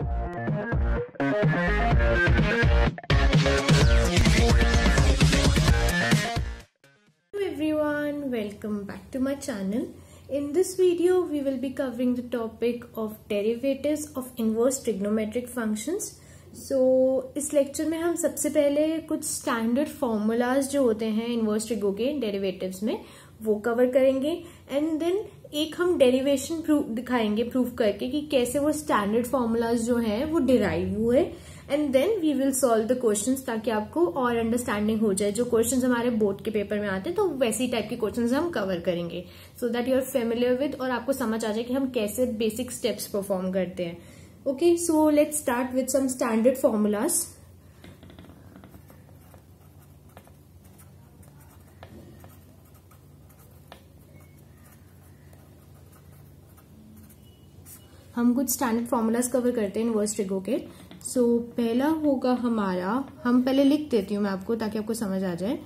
Hello everyone, welcome back to my channel. In this video, we will be covering the topic of derivatives of inverse trigonometric functions. So so, इस lecture में हम सबसे पहले कुछ standard formulas जो होते हैं इन्वर्स ट्रिगो के डेरिवेटिव्स में वो कवर करेंगे एंड देन एक हम डेरिवेशन प्रूफ दिखाएंगे प्रूफ करके कि कैसे वो स्टैंडर्ड फॉर्मूलाज जो है वो डिराइव हुए and then we will solve the question ताकि आपको और अंडरस्टैंडिंग हो जाए जो क्वेश्चन हमारे बोर्ड के पेपर में आते हैं तो वैसी टाइप के क्वेश्चन हम कवर करेंगे so that you are familiar with और आपको समझ आ जाए कि हम कैसे बेसिक स्टेप्स परफॉर्म करते हैं okay so let start with some standard formulas हम कुछ स्टैंडर्ड फॉर्मूलाज कवर करते हैं इनवर्स ट्रिगो के सो so, पहला होगा हमारा हम पहले लिख देती हूँ मैं आपको ताकि आपको समझ आ जाए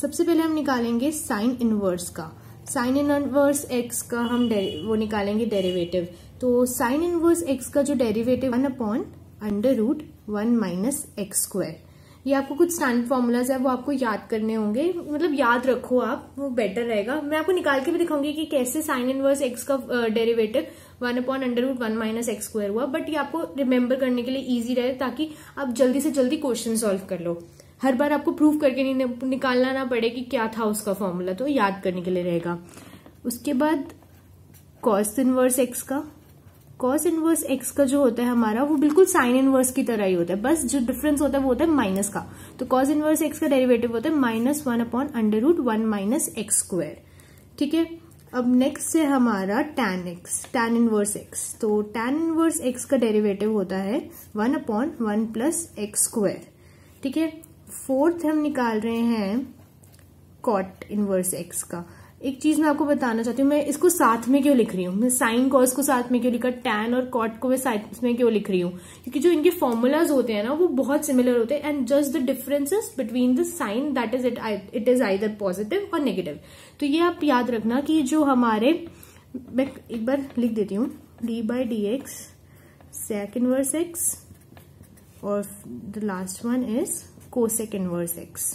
सबसे पहले हम निकालेंगे साइन इनवर्स का साइन इनवर्स एक्स का हम वो निकालेंगे डेरिवेटिव तो साइन इनवर्स एक्स का जो derivative one upon under root one minus x square ये आपको कुछ स्टैंडर्ड फॉर्मूलाज है वो आपको याद करने होंगे मतलब याद रखो आप वो बेटर रहेगा मैं आपको निकाल के भी दिखाऊंगी कि कैसे साइन इनवर्स एक्स का derivative one upon under root one minus x square हुआ बट ये आपको रिमेम्बर करने के लिए ईजी रहे ताकि आप जल्दी से जल्दी क्वेश्चन सॉल्व कर लो हर बार आपको प्रूव करके नहीं निकालना ना पड़े कि क्या था उसका फॉर्मूला तो याद करने के लिए रहेगा उसके बाद कॉस इनवर्स एक्स का कॉस इनवर्स एक्स का जो होता है हमारा वो बिल्कुल साइन इनवर्स की तरह ही होता है बस जो डिफरेंस होता है वो होता है माइनस का तो कॉस इनवर्स एक्स का डेरिवेटिव होता है minus one upon under root one minus x square ठीक है अब नेक्स्ट से हमारा tan x tan inverse x तो tan इनवर्स x का डेरिवेटिव होता है one upon one plus x square ठीक है फोर्थ हम निकाल रहे हैं कॉट इनवर्स x का एक चीज मैं आपको बताना चाहती हूँ मैं इसको साथ में क्यों लिख रही हूँ मैं साइन कॉस को साथ में क्यों लिखा टैन और कॉट को मैं साथ में क्यों लिख रही हूँ क्योंकि जो इनके फॉर्मूलाज होते हैं ना वो बहुत सिमिलर होते हैं and just the differences between the sign that is it it is either positive और नेगेटिव तो ये आप याद रखना कि जो हमारे मैं एक बार लिख देती हूँ d by d x sec inverse x और the last one is cosec inverse x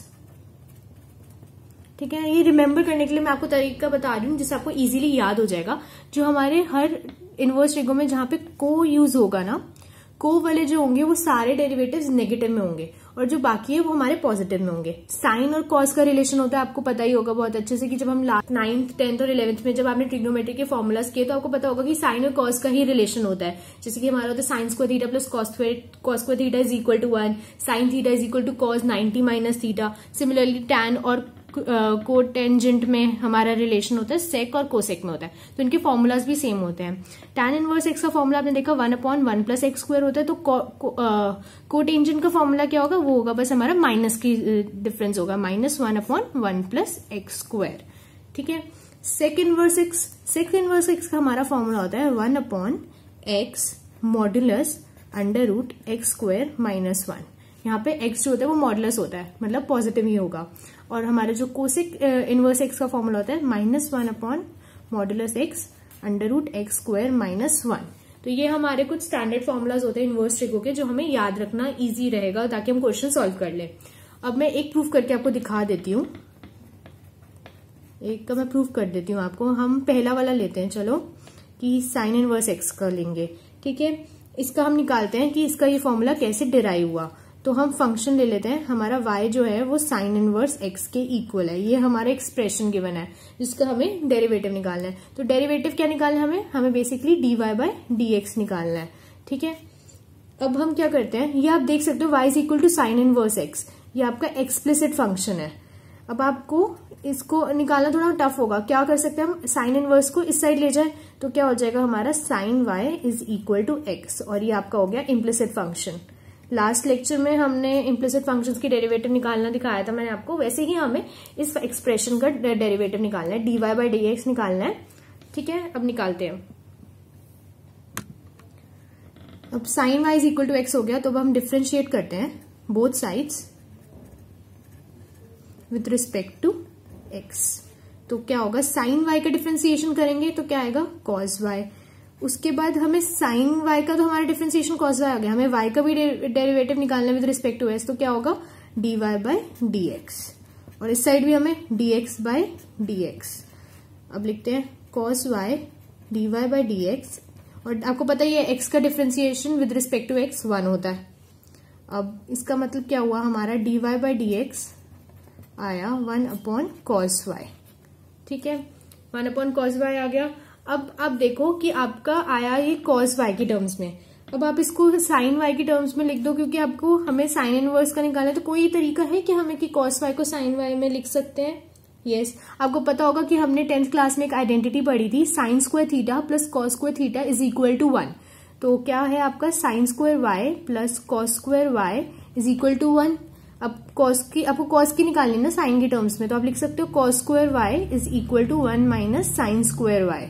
ठीक है ये रिमेम्बर करने के लिए मैं आपको तरीका बता रही हूँ जिससे आपको इजीली याद हो जाएगा जो हमारे हर इन्वर्स रेगो में जहां पे को यूज होगा ना को वाले जो होंगे वो सारे डेरिवेटिव्स नेगेटिव में होंगे और जो बाकी है वो हमारे पॉजिटिव में होंगे साइन और कॉज का रिलेशन होता है आपको पता ही होगा बहुत अच्छे से कि जब हम लास्ट नाइन्थ टेंथ और इलेवंथ में जब आपने ट्रिग्नोमेट्री के फॉर्मुलाज किए तो आपको पता होगा कि साइन और कॉज का ही रिलेशन होता है जैसे कि हमारा होता है साइंस को theta plus cos cos theta is equal to one sine theta is equal to cos ninety minus theta similarly tan और को टेंजेंट में हमारा रिलेशन होता है सेक और कोसेक में होता है तो इनके फॉर्मूलाज भी सेम होते हैं टेन इनवर्स एक्स का फॉर्मूला आपने देखा one upon one plus x square होता है तो टेंजेंट का फॉर्मूला क्या होगा वो होगा बस हमारा माइनस की डिफरेंस होगा minus one upon one plus x square ठीक है sec inverse x sec inverse x का हमारा फॉर्मूला होता है one upon x modulus under root x square minus one यहाँ पे एक्स जो होता है वो मॉडलस होता है मतलब पॉजिटिव ही होगा और हमारा जो कोसिक इनवर्स एक्स का फॉर्मूला होता है minus one upon modulus x under root x square minus one तो ये हमारे कुछ स्टैंडर्ड फॉर्मूलाज होते हैं इनवर्स ट्रिको के जो हमें याद रखना ईजी रहेगा ताकि हम क्वेश्चन सॉल्व कर लें अब मैं एक प्रूफ करके आपको दिखा देती हूँ एक का मैं प्रूफ कर देती हूँ आपको हम पहला वाला लेते हैं चलो कि साइन इनवर्स एक्स का लेंगे ठीक है इसका हम निकालते हैं कि इसका ये फॉर्मूला कैसे डिराइव हुआ तो हम फंक्शन ले लेते हैं हमारा वाई जो है वो साइन इनवर्स एक्स के इक्वल है ये हमारा एक्सप्रेशन गिवन है जिसका हमें डेरिवेटिव निकालना है तो डेरिवेटिव क्या निकालना है हमें हमें basically d y by d x निकालना है ठीक है अब हम क्या करते हैं ये आप देख सकते हो y is equal to sine inverse x ये आपका एक्सप्लिसिट फंक्शन है अब आपको इसको निकालना थोड़ा टफ होगा क्या कर सकते हैं हम साइन इनवर्स को इस साइड ले जाए तो क्या हो जाएगा हमारा sine y is equal to x और ये आपका हो गया इम्प्लिसिट फंक्शन लास्ट लेक्चर में हमने इम्प्लिसिट फंक्शंस की डेरिवेटिव निकालना दिखाया था मैंने आपको वैसे ही हमें इस एक्सप्रेशन का डेरिवेटिव निकालना है d y by d x निकालना है ठीक है अब निकालते हैं अब sine y is equal to x हो गया तो अब हम डिफ्रेंशिएट करते हैं both sides with respect to x तो क्या होगा साइन वाई का डिफ्रेंसिएशन करेंगे तो क्या आएगा कॉज वाई उसके बाद हमें साइन वाई का तो हमारा डिफ्रेंसिएशन कॉज वाई आ गया हमें वाई का भी डेरिवेटिव निकालना विद रिस्पेक्ट टू एस तो क्या होगा d y by d x और इस साइड भी हमें d x by d x अब लिखते हैं cos y d y by d x और आपको पता ही है एक्स का differentiation with respect to x one होता है अब इसका मतलब क्या हुआ हमारा d y by d x आया वन अपॉन कॉस वाई ठीक है वन अपॉन कॉस वाई आ गया अब आप देखो कि आपका आया ये कॉस वाई के टर्म्स में अब आप इसको साइन वाई के टर्म्स में लिख दो क्योंकि आपको हमें साइन इनवर्स का निकालना है तो कोई तरीका है कि हमें कि कॉस वाई को साइन वाई में लिख सकते हैं यस yes. आपको पता होगा कि हमने टेंथ क्लास में एक आइडेंटिटी पढ़ी थी sine square theta plus cos square theta is equal to one तो क्या है आपका sine square y plus cos square y is equal to one अब कॉस की आपको कॉस की निकालनी ना साइन के टर्म्स में तो आप लिख सकते हो cos square y is equal to one minus sine square y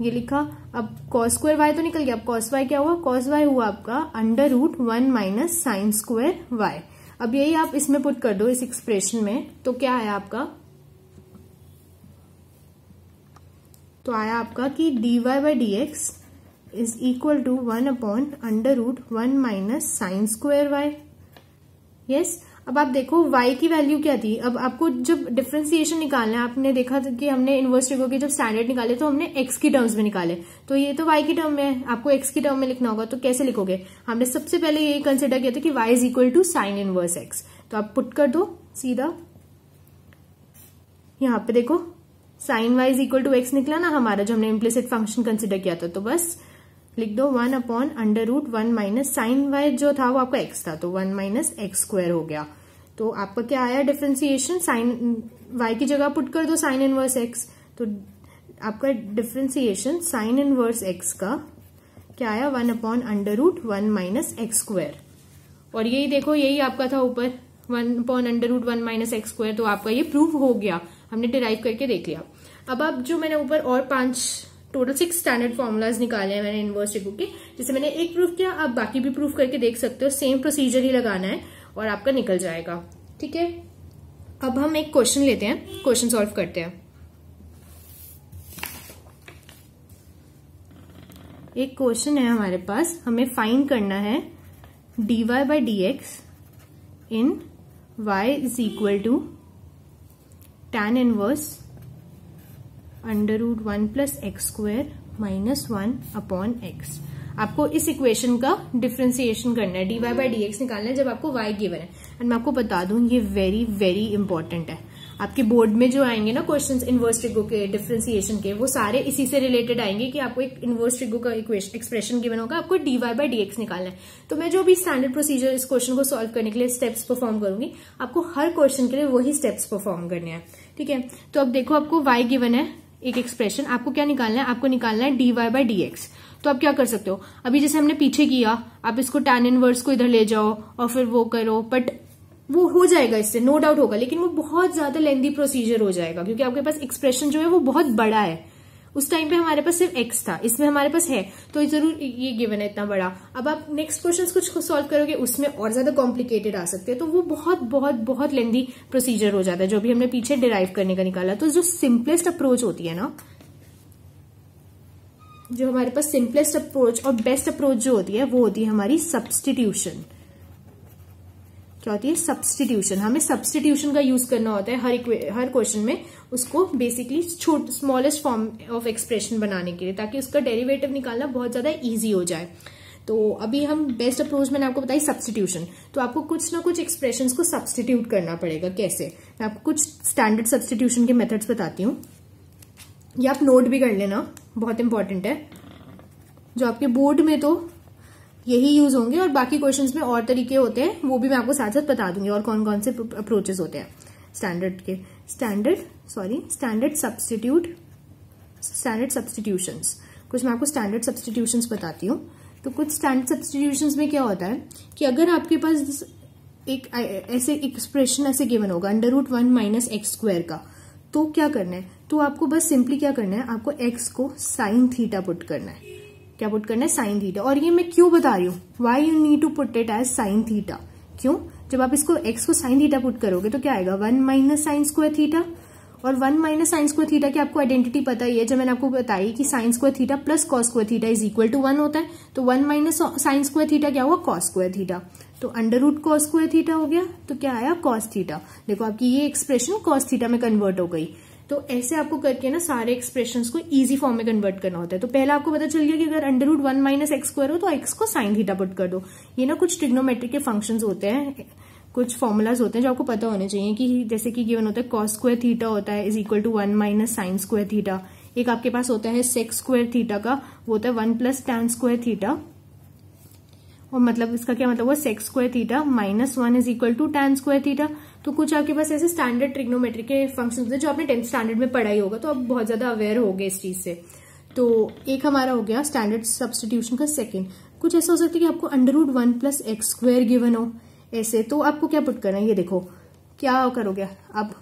ये लिखा अब कॉस स्क्वायर वाई तो निकल गया अब कॉस वाई क्या हुआ कॉस वाई हुआ आपका under root one minus sine square y अब यही आप इसमें पुट कर दो इस एक्सप्रेशन में तो क्या आया आपका तो आया आपका कि d y by d x is equal to one upon under root one minus sine square y yes अब आप देखो y की वैल्यू क्या थी अब आपको जब डिफ्रेंसिएशन निकालना है आपने देखा कि हमने इनवर्स रिगो के जब स्टैंडर्ड निकाले तो हमने x की टर्म्स में निकाले तो ये तो y की टर्म में है आपको x की टर्म में लिखना होगा तो कैसे लिखोगे हमने सबसे पहले यही कंसिडर किया था कि y is equal to sine inverse x तो आप पुट कर दो सीधा यहां पे देखो sine y is equal to x निकला ना हमारा जो हमने इम्प्लिसिट फंक्शन कंसिडर किया था तो बस लिख दो one upon under root one minus sine y जो था वो आपका एक्स था तो वन माइनस एक्स स्क्वायर हो गया तो आपका क्या आया डिफ्रेंसिएशन साइन वाई की जगह पुट कर दो साइन इनवर्स एक्स तो आपका डिफ्रेंसिएशन साइन इनवर्स एक्स का क्या आया one upon under root one minus x square और यही देखो यही आपका था ऊपर one upon under root one minus x square तो आपका ये प्रूव हो गया हमने डिराइव करके देख लिया अब आप जो मैंने ऊपर और पांच टोटल सिक्स स्टैंडर्ड फॉर्मूलाज निकाले हैं मैंने इनवर्स रिगो के जिसे मैंने एक प्रूफ किया आप बाकी भी प्रूफ करके देख सकते हो सेम प्रोसीजर ही लगाना है और आपका निकल जाएगा ठीक है अब हम एक क्वेश्चन लेते हैं क्वेश्चन सॉल्व करते हैं एक क्वेश्चन है हमारे पास हमें फाइंड करना है d y by d x in y is equal to tan inverse under root one plus x square minus one upon x आपको इस इक्वेशन का डिफ्रेंसिएशन करना है डीवाई बाई डी एक्स निकालना है जब आपको वाई गिवन है एंड मैं आपको बता दूं ये वेरी वेरी इंपॉर्टेंट है आपके बोर्ड में जो आएंगे ना क्वेश्चंस इन्वर्स ट्रिगो के डिफ्रेंसिएशन के वो सारे इसी से रिलेटेड आएंगे कि आपको एक इन्वर्स ट्रिगो का एक्सप्रेशन गिवन होगा आपको डीवाई बाई डी एक्स निकालना है तो मैं जो भी स्टैंडर्ड प्रोसीजर इस क्वेश्चन को सॉल्व करने के लिए स्टेप्स परफॉर्म करूंगी आपको हर क्वेश्चन के लिए वही स्टेप्स परफॉर्म करने हैं ठीक है तो अब देखो आपको वाई गिवन है एक एक्सप्रेशन आपको क्या निकालना है आपको निकालना है डीवाई बाई डी एक्स तो आप क्या कर सकते हो अभी जैसे हमने पीछे किया आप इसको टैन इन को इधर ले जाओ और फिर वो करो बट वो हो जाएगा इससे नो डाउट होगा लेकिन वो बहुत ज्यादा लेंदी प्रोसीजर हो जाएगा क्योंकि आपके पास एक्सप्रेशन जो है वो बहुत बड़ा है उस टाइम पे हमारे पास सिर्फ एक्स था इसमें हमारे पास है तो जरूर ये गिवन है इतना बड़ा अब आप नेक्स्ट क्वेश्चन कुछ सॉल्व करोगे उसमें और ज्यादा कॉम्प्लिकेटेड आ सकते हैं तो वो बहुत बहुत बहुत लेंदी प्रोसीजर हो जाता है जो भी हमने पीछे डिराइव करने का निकाला तो जो सिंपलेस्ट अप्रोच होती है ना जो हमारे पास सिंपलेस्ट अप्रोच और बेस्ट अप्रोच जो होती है वो होती है हमारी सब्सटीट्यूशन क्या होती है सब्सटीट्यूशन हमें सब्सटीट्यूशन का यूज करना होता है हर हर क्वेश्चन में उसको बेसिकली छोट स्मॉलेस्ट फॉर्म ऑफ एक्सप्रेशन बनाने के लिए ताकि उसका डेरिवेटिव निकालना बहुत ज्यादा ईजी हो जाए तो अभी हम बेस्ट अप्रोच मैंने आपको बताई सब्सटीट्यूशन तो आपको कुछ ना कुछ एक्सप्रेशन को सब्सटीट्यूट करना पड़ेगा कैसे मैं आपको कुछ स्टैंडर्ड सब्सटीट्यूशन के मेथड्स बताती हूँ या आप नोट भी कर लेना बहुत इंपॉर्टेंट है जो आपके बोर्ड में तो यही यूज होंगे और बाकी क्वेश्चंस में और तरीके होते हैं वो भी मैं आपको साथ साथ बता दूंगी और कौन कौन से अप्रोचेस होते हैं स्टैंडर्ड के standard sorry standard substitute standard substitution कुछ मैं आपको स्टैंडर्ड सब्सटीट्यूशन बताती हूँ तो कुछ स्टैंडर्ड सब्सटीट्यूशन में क्या होता है कि अगर आपके पास एक ऐसे एक्सप्रेशन ऐसे गिवन होगा under root one minus x square का तो क्या करना है तो आपको बस सिंपली क्या करना है आपको एक्स को साइन थीटा पुट करना है क्या पुट करना है साइन थीटा और ये मैं क्यों बता रही हूँ why you need to put it as sine theta क्यों जब आप इसको एक्स को साइन थीटा पुट करोगे तो क्या आएगा one minus sine square theta और one minus sine square theta की आपको आइडेंटिटी पता ही है जब मैंने आपको बताई कि sine square theta plus cos square theta is equal to one होता है तो one minus sine square theta क्या हुआ कॉस स्क्वायर थीटा तो under root cos square theta हो गया तो क्या आया कॉस थीटा देखो आपकी ये एक्सप्रेशन कॉस थीटा में कन्वर्ट हो गई तो ऐसे आपको करके ना सारे एक्सप्रेशन को ईजी फॉर्म में कन्वर्ट करना होता है तो पहले आपको पता चल गया कि अगर under root one minus x square हो तो एक्स को साइन थीटा पुट कर दो ये ना कुछ ट्रिग्नोमेट्रिक के फंक्शंस होते हैं कुछ फॉर्मूलाज होते हैं जो आपको पता होने चाहिए कि जैसे कि गिवन होता है कॉस स्क्वायर थीटा होता है is equal to one minus sine square theta एक आपके पास होता है सेक्स स्क्वायर थीटा का वो होता है one plus tan square theta और मतलब इसका क्या मतलब हुआ sec square theta minus one is equal to tan square theta तो कुछ आपके पास ऐसे स्टैंडर्ड ट्रिग्नोमेट्री के फंक्शन होते हैं जो आपने टेंथ स्टैंडर्ड में पढ़ाई होगा तो आप बहुत ज़्यादा अवेयर हो गए इस चीज़ से तो एक हमारा हो गया स्टैंडर्ड सब्सटीट्यूशन का सेकेंड कुछ ऐसा हो सकता है कि आपको under root one plus x square given हो ऐसे तो आपको क्या पुट करना है ये देखो क्या करोगे आप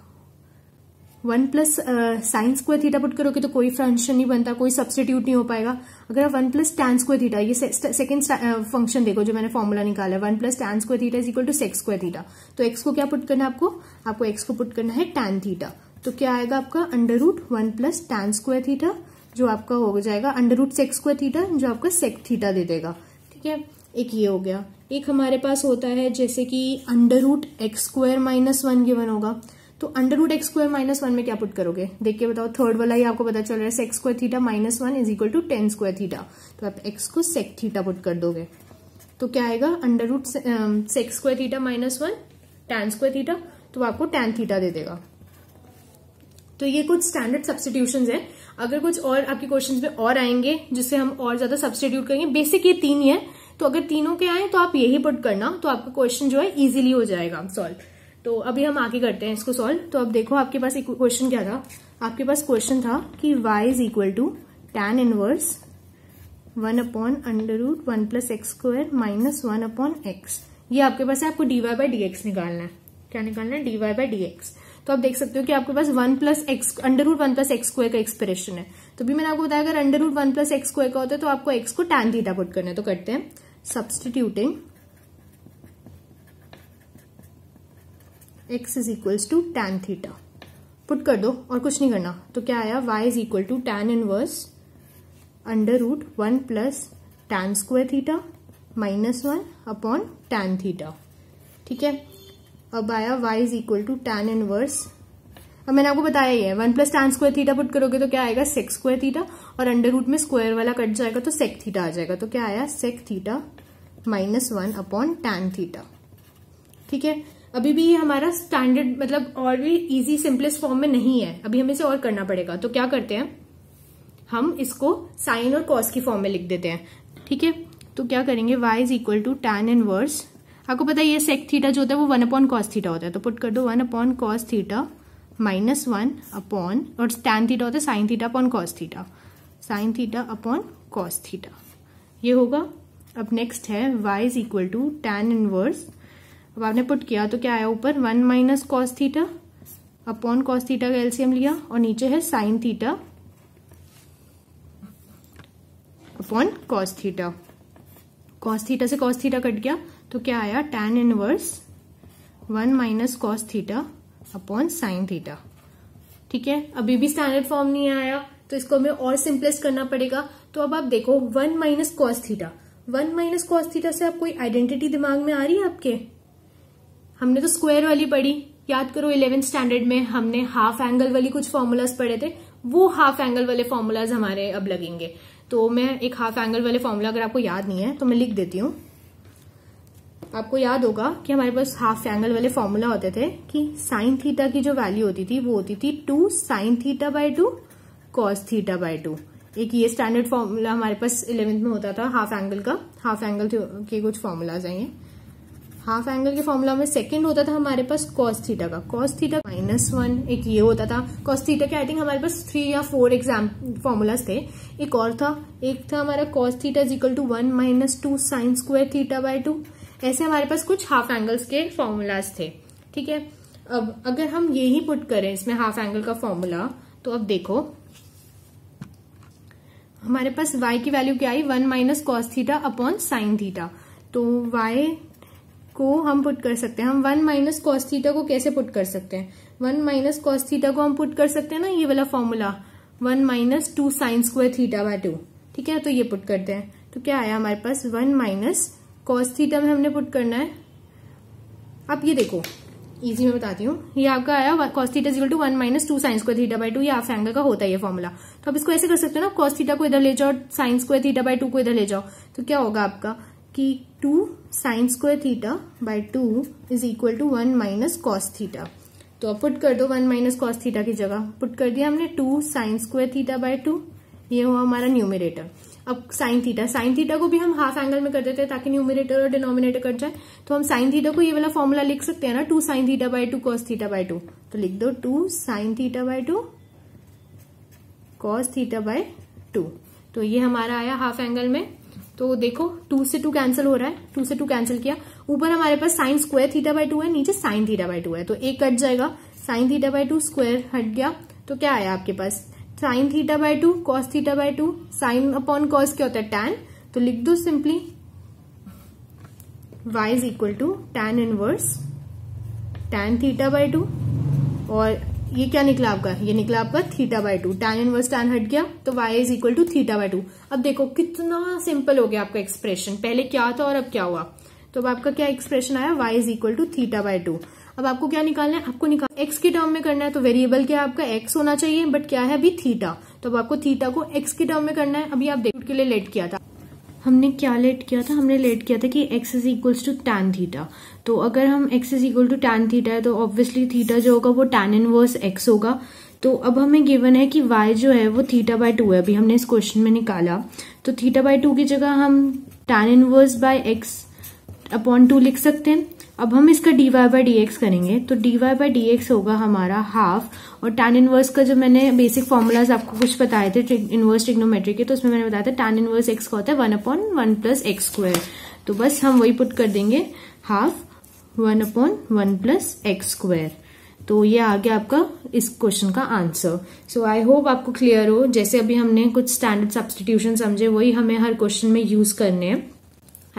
one plus sine square theta put करोगे तो कोई फंक्शन नहीं बनता कोई सब्सटीट्यूट नहीं हो पाएगा अगर आप one plus tan square theta ये सेकंड फंक्शन देखो जो मैंने फॉर्मूला निकाला है one plus tan square theta is equal to sec square theta तो एक्स को क्या पुट करना है आपको आपको एक्स को पुट करना है टैन थीटा तो क्या आएगा आपका under root one plus tan square theta जो आपका हो जाएगा under root sec square theta जो आपका सेक थीटा दे देगा ठीक है एक ये हो गया एक हमारे पास होता है जैसे कि under root x square minus one given होगा तो under root x square minus one में क्या पुट करोगे देख के बताओ थर्ड वाला ही आपको पता चल रहा है sec square theta minus one is equal to tan square theta तो आप एक्स को सेक थीटा पुट कर दोगे तो क्या आएगा under root sec square theta minus one tan square theta तो आपको टेन थीटा दे देगा तो ये कुछ स्टैंडर्ड सब्सटीट्यूशन है अगर कुछ और आपके क्वेश्चन में और आएंगे जिससे हम और ज्यादा सब्सटीट्यूट करेंगे बेसिक ये तीन ही है तो अगर तीनों के आए तो आप यही पुट करना तो आपका क्वेश्चन जो है इजिली हो जाएगा सॉल्व तो अभी हम आगे करते हैं इसको सॉल्व तो अब देखो आपके पास एक क्वेश्चन क्या था आपके पास क्वेश्चन था कि why is equal to tan inverse one upon under root one plus x square minus one upon x ये आपके पास है आपको d y by d x निकालना है क्या निकालना है d y by d x तो आप देख सकते हो कि आपके पास one plus x under root one plus x square का एक्सप्रेशन है तो भी मैंने आपको बताया अगर under root one plus x square का होता है तो आपको एक्स को टैन थीटा पुट करना है तो करते हैं substituting x is equals to tan theta put कर दो और कुछ नहीं करना तो क्या आया y is equal to tan inverse under root one plus tan square theta minus one upon tan theta ठीक है अब आया y is equal to tan inverse अब मैंने आपको बताया ही है one plus tan square theta put करोगे तो क्या आएगा सेक्स स्क्वायर थीटा और अंडर रूट में स्क्वायर वाला कट जाएगा तो सेक थीटा आ जाएगा तो क्या आया sec theta minus one upon tan theta ठीक है अभी भी ये हमारा स्टैंडर्ड मतलब और भी इजी सिंपलेस्ट फॉर्म में नहीं है अभी हमें इसे और करना पड़ेगा तो क्या करते हैं हम इसको साइन और कॉस की फॉर्म में लिख देते हैं ठीक है तो क्या करेंगे y is equal to tan inverse आपको पता है ये सेक थीटा जो होता है वो वन अपॉन कॉस थीटा होता है तो पुट कर दो one upon cos theta minus one upon और टैन थीटा होता है sine theta upon cos theta sine theta upon cos theta ये होगा अब नेक्स्ट है y is equal to tan inverse अब आपने पुट किया तो क्या आया ऊपर one minus cos theta upon cos theta का एलसीएम लिया और नीचे है sine theta upon cos theta cos theta से कॉस थीटा कट गया तो क्या आया tan inverse one minus cos theta upon sine theta ठीक है अभी भी स्टैंडर्ड फॉर्म नहीं आया तो इसको हमें और सिंपलेस्ट करना पड़ेगा तो अब आप देखो one minus cos theta one minus cos theta से आप कोई आइडेंटिटी दिमाग में आ रही है आपके हमने तो स्क्वायर वाली पढ़ी याद करो इलेवेंथ स्टैंडर्ड में हमने हाफ एंगल वाली कुछ फॉर्मूलाज पढ़े थे वो हाफ एंगल वाले फॉर्मूलाज हमारे अब लगेंगे तो मैं एक हाफ एंगल वाले फॉर्मूला अगर आपको याद नहीं है तो मैं लिख देती हूँ आपको याद होगा कि हमारे पास हाफ एंगल वाले फॉर्मूला होते थे कि साइन थीटा की जो वैल्यू होती थी वो होती थी two sine theta by two cos theta by two एक ये स्टैंडर्ड फॉर्मूला हमारे पास इलेवेंथ में होता था हाफ एंगल का हाफ एंगल के कुछ फॉर्मूलाज हैं ये हाफ एंगल के फॉर्मूला में सेकंड होता था हमारे पास कॉस थीटा का कॉस थीटा माइनस वन एक ये होता था कॉस थीटा के आई थिंक हमारे पास थ्री या फोर एग्जाम फॉर्मूलाज थे एक और था एक था हमारा cos theta is equal to one minus two sine square theta by two ऐसे हमारे पास कुछ हाफ एंगल्स के फॉर्मूलाज थे ठीक है अब अगर हम ये ही पुट करें इसमें हाफ एंगल का फॉर्मूला तो अब देखो हमारे पास y की वैल्यू क्या आई one minus cos theta upon sine theta तो y को हम पुट कर सकते हैं हम वन माइनस कॉस्थीटा को कैसे पुट कर सकते हैं वन माइनस कॉस्थीटा को हम पुट कर सकते हैं ना ये वाला formula one minus two sine square theta by two ठीक है तो ये पुट करते हैं तो क्या आया हमारे पास वन माइनस कॉस्थीटा में हमने पुट करना है अब ये देखो इजी में बताती हूँ ये आपका आया cos theta equal to one minus two sine square theta by two ये हाफ एंगल का होता है ये फॉर्मूला तो आप इसको ऐसे कर सकते हो ना कॉस्थीटा को इधर ले जाओ sine square theta by two को इधर ले जाओ तो क्या होगा आपका कि two sine square theta by two is equal to one minus cos theta तो अब पुट कर दो वन माइनस कॉस थीटा की जगह पुट कर दिया हमने two sine square theta by two ये हुआ हमारा न्यूमिरेटर अब साइन थीटा साइन थीटा को भी हम हाफ एंगल में कर देते हैं ताकि न्यूमिरेटर और डिनोमिनेटर कट जाए तो हम साइन थीटा को ये वाला फॉर्मूला लिख सकते हैं ना two sine theta by two cos theta by two तो लिख दो two sine theta by two cos theta by two तो ये हमारा आया हाफ एंगल में तो देखो टू से टू कैंसिल हो रहा है टू से टू कैंसिल किया ऊपर हमारे पास sine square theta by two है नीचे साइन थीटा बाय टू है तो एक कट जाएगा sine theta by two square हट गया तो क्या आया आपके पास sine theta by two cos theta by two sine upon cos क्या होता है टैन तो लिख दो simply y is equal to tan inverse tan theta by two और ये क्या निकला आपका ये निकला आपका theta by two tan inverse tan हट गया तो y is equal to theta by two अब देखो कितना सिंपल हो गया आपका एक्सप्रेशन पहले क्या था और अब क्या हुआ तो अब आपका क्या एक्सप्रेशन आया y is equal to theta by two अब आपको क्या निकालना है आपको निकाल एक्स के टर्म में करना है तो वेरिएबल क्या आपका एक्स होना चाहिए बट क्या है अभी थीटा तो अब आपको थीटा को एक्स के टर्म में करना है अभी आप देख के लिए लेट किया था हमने क्या लेट किया था हमने लेट किया था कि x is equals to tan theta तो अगर हम x is equal to tan theta है तो ऑब्वियसली थीटा जो होगा वो टेन इनवर्स एक्स होगा तो अब हमें गिवन है कि y जो है वो थीटा बाय टू है अभी हमने इस क्वेश्चन में निकाला तो थीटा बाय टू की जगह हम tan inverse by x upon two लिख सकते हैं अब हम इसका d y by d x करेंगे तो d y by d x होगा हमारा हाफ और टेन इनवर्स का जो मैंने बेसिक फॉर्मूलाज आपको कुछ बताए थे इनवर्स ट्रिग्नोमेट्री के तो उसमें मैंने बताया था टेन इनवर्स एक्स का होता है one upon one plus x square तो बस हम वही पुट कर देंगे half one upon one plus x square तो ये आ गया आपका इस क्वेश्चन का आंसर सो आई होप आपको क्लियर हो जैसे अभी हमने कुछ स्टैंडर्ड सब्सटीट्यूशन समझे वही हमें हर क्वेश्चन में यूज करने हैं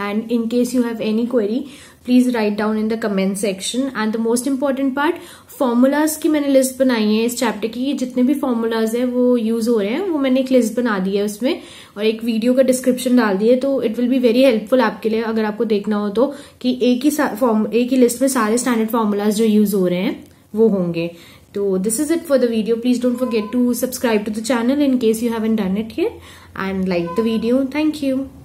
and in case you have any query please write down in the comment section and the most important part formulas की मैंने लिस्ट बनाई है इस चैप्टर की जितने भी फॉर्मूलाज हैं वो यूज हो रहे हैं वो मैंने एक लिस्ट बना दी है उसमें और एक वीडियो का डिस्क्रिप्शन डाल दिया है तो it will be very helpful आपके लिए अगर आपको देखना हो तो कि एक ही एक ही लिस्ट में सारे स्टैंडर्ड फॉर्मूलाज जो यूज हो रहे हैं वो होंगे तो it for the video please don't please get to subscribe to the channel in case you haven't done it yet and like the video thank you